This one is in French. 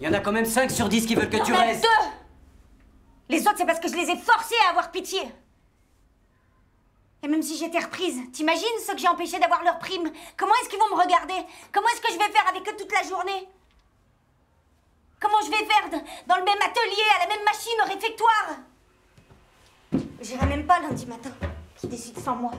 Il y en a quand même 5 sur 10 qui veulent que tu restes. deux Les autres, c'est parce que je les ai forcés à avoir pitié. Et même si j'étais reprise, t'imagines ceux que j'ai empêchés d'avoir leur prime Comment est-ce qu'ils vont me regarder Comment est-ce que je vais faire avec eux toute la journée Comment je vais faire dans le même atelier, à la même machine, au réfectoire J'irai même pas lundi matin. Qui décide sans moi.